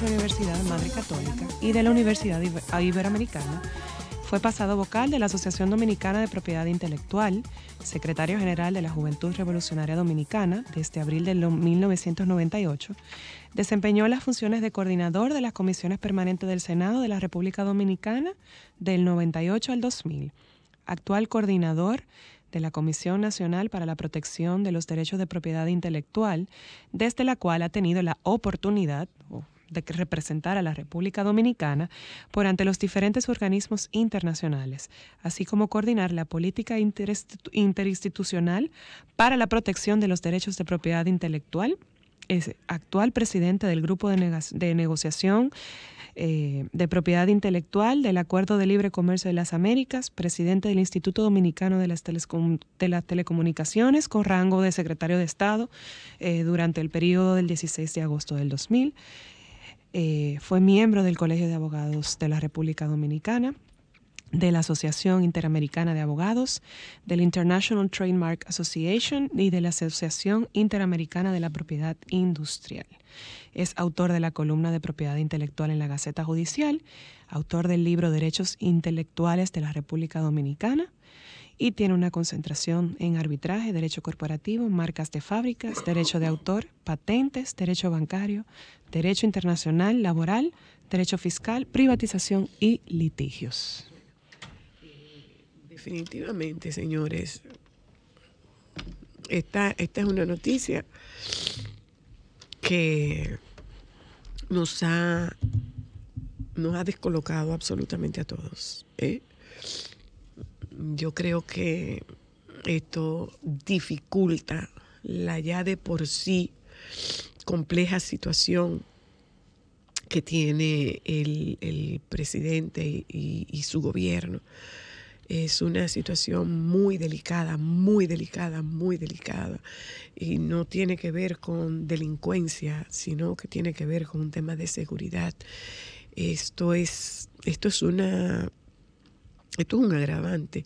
de la Universidad Madre Católica y de la Universidad Iberoamericana. Fue pasado vocal de la Asociación Dominicana de Propiedad Intelectual, secretario general de la Juventud Revolucionaria Dominicana desde abril de 1998. Desempeñó las funciones de coordinador de las comisiones permanentes del Senado de la República Dominicana del 98 al 2000. Actual coordinador de la Comisión Nacional para la Protección de los Derechos de Propiedad Intelectual, desde la cual ha tenido la oportunidad, oh, de representar a la República Dominicana por ante los diferentes organismos internacionales, así como coordinar la política interinstitucional para la protección de los derechos de propiedad intelectual. Es actual presidente del Grupo de, Negociación eh, de Propiedad Intelectual del Acuerdo de Libre Comercio de las Américas, presidente del Instituto Dominicano de las, de las Telecomunicaciones con rango de secretario de Estado eh, durante el periodo del 16 de agosto del 2000 eh, fue miembro del Colegio de Abogados de la República Dominicana, de la Asociación Interamericana de Abogados, del International Trademark Association y de la Asociación Interamericana de la Propiedad Industrial. Es autor de la columna de propiedad intelectual en la Gaceta Judicial, autor del libro Derechos Intelectuales de la República Dominicana, y tiene una concentración en arbitraje, derecho corporativo, marcas de fábricas, derecho de autor, patentes, derecho bancario, derecho internacional, laboral, derecho fiscal, privatización y litigios. Definitivamente, señores, esta, esta es una noticia que nos ha, nos ha descolocado absolutamente a todos. ¿eh? yo creo que esto dificulta la ya de por sí compleja situación que tiene el, presidente y, su gobierno. Es una situación muy delicada, muy delicada, muy delicada. Y no tiene que ver con delincuencia, sino que tiene que ver con un tema de seguridad. Esto es, esto es una esto es un agravante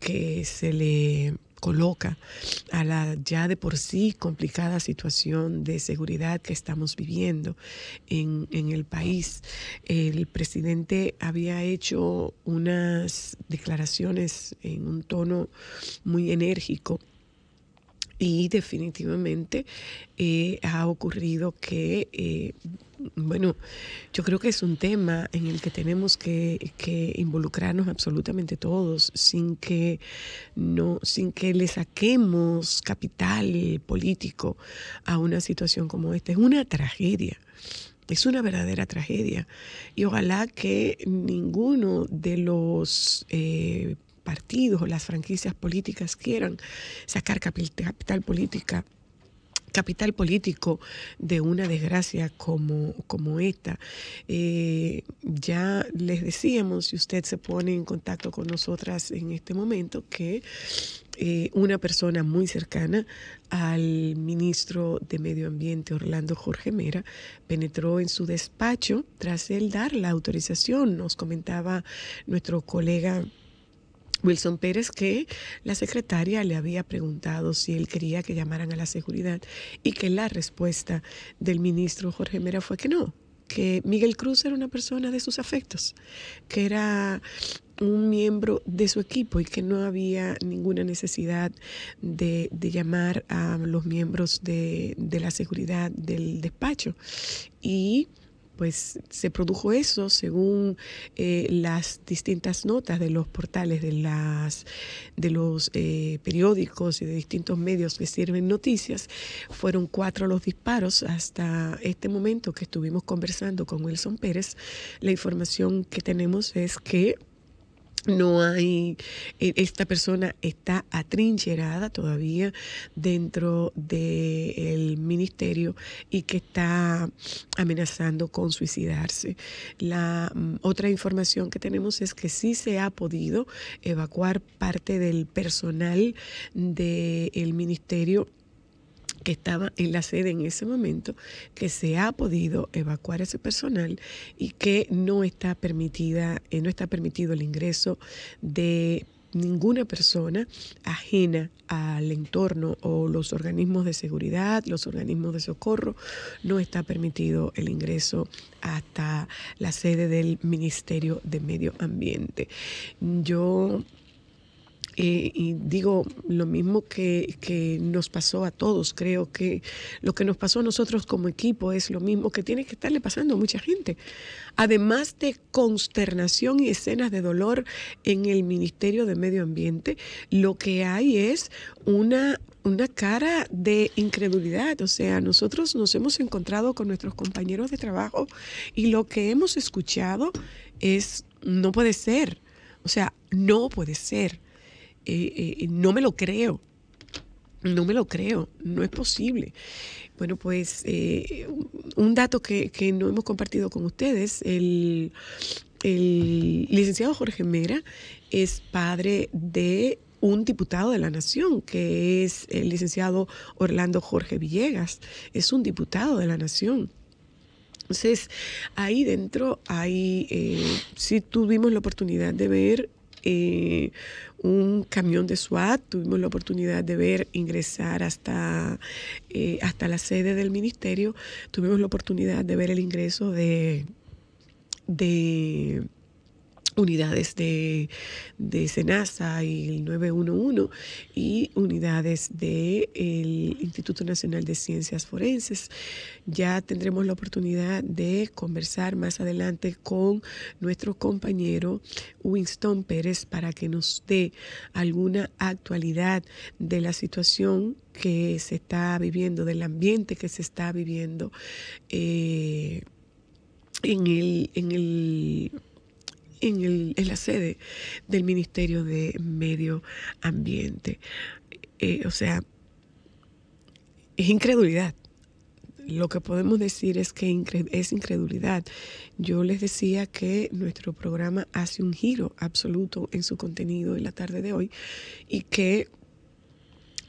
que se le coloca a la ya de por sí complicada situación de seguridad que estamos viviendo en, en, el país. El presidente había hecho unas declaraciones en un tono muy enérgico y definitivamente eh, ha ocurrido que, eh, bueno, yo creo que es un tema en el que tenemos que, involucrarnos absolutamente todos, sin que no, sin que le saquemos capital político a una situación como esta. Es una tragedia. Es una verdadera tragedia y ojalá que ninguno de los eh, partidos o las franquicias políticas quieran sacar capital política capital político de una desgracia como, como esta. Eh, ya les decíamos, si usted se pone en contacto con nosotras en este momento, que eh, una persona muy cercana al ministro de Medio Ambiente, Orlando Jorge Mera, penetró en su despacho tras él dar la autorización, nos comentaba nuestro colega Wilson Pérez que la secretaria le había preguntado si él quería que llamaran a la seguridad y que la respuesta del ministro Jorge Mera fue que no, que Miguel Cruz era una persona de sus afectos, que era un miembro de su equipo y que no había ninguna necesidad de, llamar a los miembros de, de la seguridad del despacho. Y pues se produjo eso según eh, las distintas notas de los portales, de, las, de los eh, periódicos y de distintos medios que sirven noticias. Fueron cuatro los disparos hasta este momento que estuvimos conversando con Wilson Pérez. La información que tenemos es que no hay, e, esta persona está atrincherada todavía dentro del ministerio y que está amenazando con suicidarse. La mm, otra información que tenemos es que sí se ha podido evacuar parte del personal del ministerio que estaba en la sede en ese momento, que se ha podido evacuar ese personal y que no está permitida, eh, no está permitido el ingreso de ninguna persona ajena al entorno o los organismos de seguridad, los organismos de socorro, no está permitido el ingreso hasta la sede del Ministerio de Medio Ambiente. Yo y digo lo mismo que, que, nos pasó a todos, creo que lo que nos pasó a nosotros como equipo es lo mismo que tiene que estarle pasando a mucha gente. Además de consternación y escenas de dolor en el Ministerio de Medio Ambiente, lo que hay es una una cara de incredulidad. O sea, nosotros nos hemos encontrado con nuestros compañeros de trabajo y lo que hemos escuchado es, no puede ser. O sea, no puede ser. Eh, eh, eh, no me lo creo. No me lo creo, no es posible. Bueno, pues un dato que, no hemos compartido con ustedes, el, licenciado Jorge Mera es padre de un diputado de la Nación, que es el licenciado Orlando Jorge Villegas, es un diputado de la Nación. Entonces, ahí dentro, hay sí tuvimos la oportunidad de ver eh, un camión de SWAT. Tuvimos la oportunidad de ver ingresar hasta, eh, hasta la sede del ministerio. Tuvimos la oportunidad de ver el ingreso de, de unidades de, de SENASA y el 911 y unidades del Instituto Nacional de Ciencias Forenses. Ya tendremos la oportunidad de conversar más adelante con nuestro compañero Winston Pérez para que nos dé alguna actualidad de la situación que se está viviendo, del ambiente que se está viviendo eh, en el... En el en, la sede del Ministerio de Medio Ambiente. Eh, o sea, es incredulidad. Lo que podemos decir es que es incredulidad. Yo les decía que nuestro programa hace un giro absoluto en su contenido en la tarde de hoy y que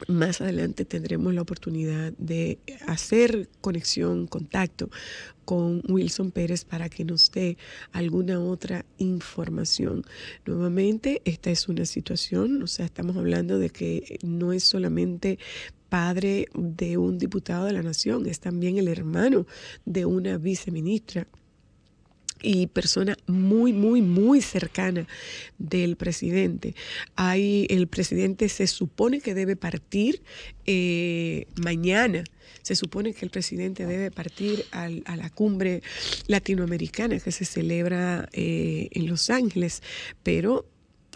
más adelante tendremos la oportunidad de hacer conexión, contacto con Wilson Pérez para que nos dé alguna otra información. Nuevamente, esta es una situación, o sea, estamos hablando de que no es solamente padre de un diputado de la nación, es también el hermano de una viceministra y persona muy, muy, muy cercana del presidente. Ahí el presidente se supone que debe partir eh, mañana. Se supone que el presidente debe partir a la cumbre latinoamericana que se celebra eh, en Los Ángeles, pero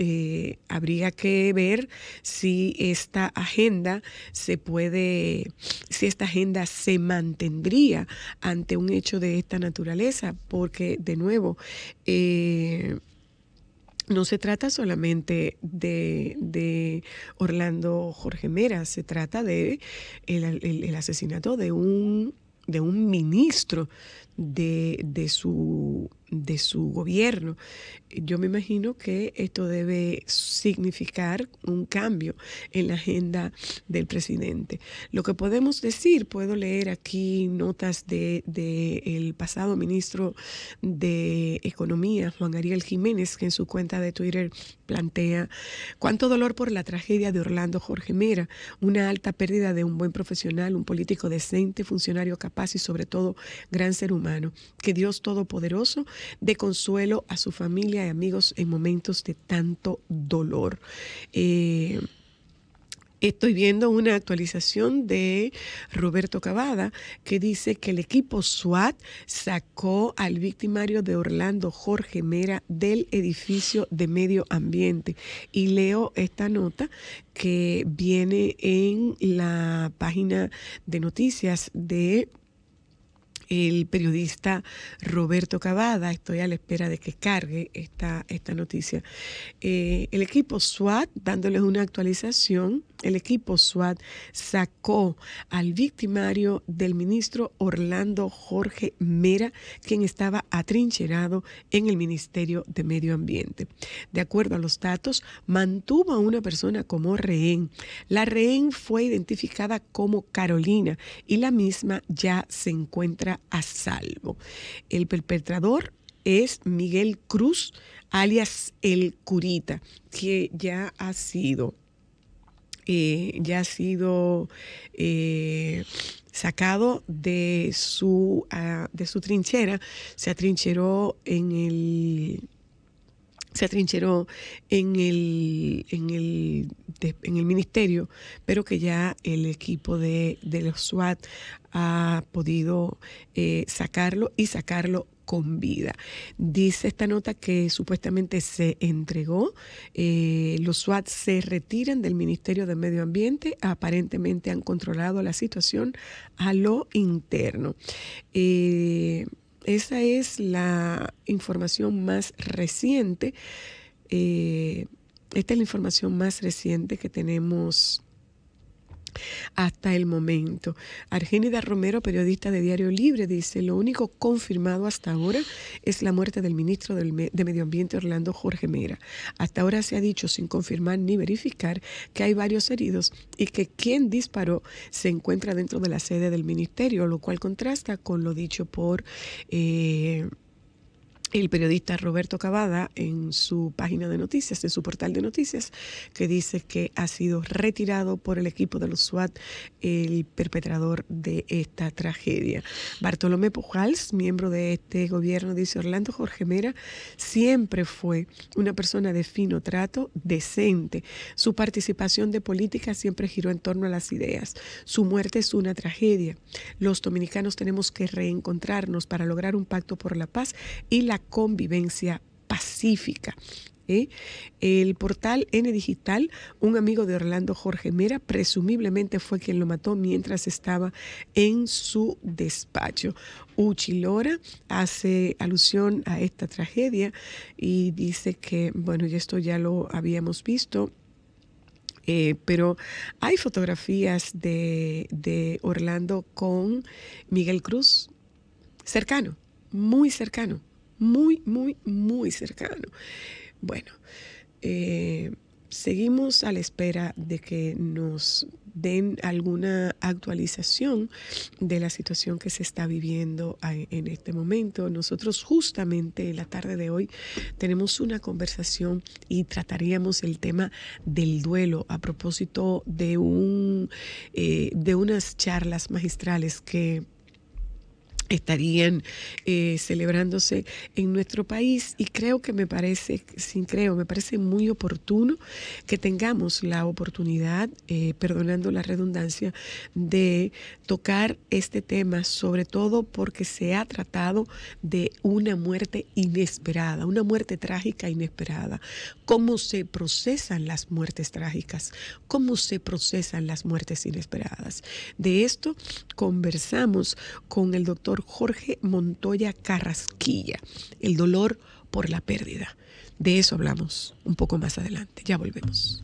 eh, habría que ver si esta agenda se puede, si esta agenda se mantendría ante un hecho de esta naturaleza, porque de nuevo, eh, no se trata solamente de, Orlando Jorge Mera, se trata de el, asesinato de un, de un ministro de su de su gobierno. Yo me imagino que esto debe significar un cambio en la agenda del presidente. Lo que podemos decir, puedo leer aquí notas del de, el pasado ministro de Economía, Juan Ariel Jiménez, que en su cuenta de Twitter plantea cuánto dolor por la tragedia de Orlando Jorge Mera, una alta pérdida de un buen profesional, un político decente, funcionario capaz y sobre todo gran ser humano. Que Dios Todopoderoso de consuelo a su familia y amigos en momentos de tanto dolor. Eh, estoy viendo una actualización de Roberto Cavada que dice que el equipo SWAT sacó al victimario de Orlando Jorge Mera del edificio de medio ambiente. Y leo esta nota que viene en la página de noticias de el periodista Roberto Cavada. Estoy a la espera de que cargue esta, esta noticia. Eh, el equipo SWAT, dándoles una actualización, el equipo SWAT sacó al victimario del ministro Orlando Jorge Mera, quien estaba atrincherado en el Ministerio de Medio Ambiente. De acuerdo a los datos, mantuvo a una persona como rehén. La rehén fue identificada como Carolina y la misma ya se encuentra a salvo. El perpetrador es Miguel Cruz, alias el Curita, que ya ha sido, eh, ya ha sido eh, sacado de su, ah, de su trinchera, se atrincheró en el se atrincheró en el, en el, en el ministerio, pero que ya el equipo de, los SWAT ha podido eh, sacarlo y sacarlo con vida. Dice esta nota que supuestamente se entregó, eh, los SWAT se retiran del Ministerio de Medio Ambiente, aparentemente han controlado la situación a lo interno. Eh, esa es la información más reciente. Eh, esta es la información más reciente que tenemos hasta el momento. Argenida Romero, periodista de Diario Libre, dice, lo único confirmado hasta ahora es la muerte del ministro de Medio Ambiente Orlando Jorge Mera. Hasta ahora se ha dicho, sin confirmar ni verificar, que hay varios heridos y que quien disparó se encuentra dentro de la sede del ministerio, lo cual contrasta con lo dicho por... Eh, el periodista Roberto Cavada en su página de noticias, en su portal de noticias, que dice que ha sido retirado por el equipo de los SWAT el perpetrador de esta tragedia. Bartolomé Pujals, miembro de este gobierno, dice Orlando Jorge Mera, siempre fue una persona de fino trato, decente. Su participación de política siempre giró en torno a las ideas. Su muerte es una tragedia. Los dominicanos tenemos que reencontrarnos para lograr un pacto por la paz y la convivencia pacífica. ¿eh? El portal N Digital, un amigo de Orlando Jorge Mera, presumiblemente fue quien lo mató mientras estaba en su despacho. Lora hace alusión a esta tragedia y dice que, bueno, y esto ya lo habíamos visto, eh, pero hay fotografías de Orlando con Miguel Cruz cercano, muy cercano muy, muy, muy cercano. Bueno, eh, seguimos a la espera de que nos den alguna actualización de la situación que se está viviendo en este momento. Nosotros justamente en la tarde de hoy tenemos una conversación y trataríamos el tema del duelo a propósito de, un, eh, de unas charlas magistrales que estarían eh, celebrándose en nuestro país y creo que me parece, sin creo, me parece muy oportuno que tengamos la oportunidad, eh, perdonando la redundancia, de tocar este tema, sobre todo porque se ha tratado de una muerte inesperada, una muerte trágica inesperada. ¿Cómo se procesan las muertes trágicas? ¿Cómo se procesan las muertes inesperadas? De esto conversamos con el doctor Jorge Montoya Carrasquilla, El dolor por la pérdida. De eso hablamos un poco más adelante. Ya volvemos.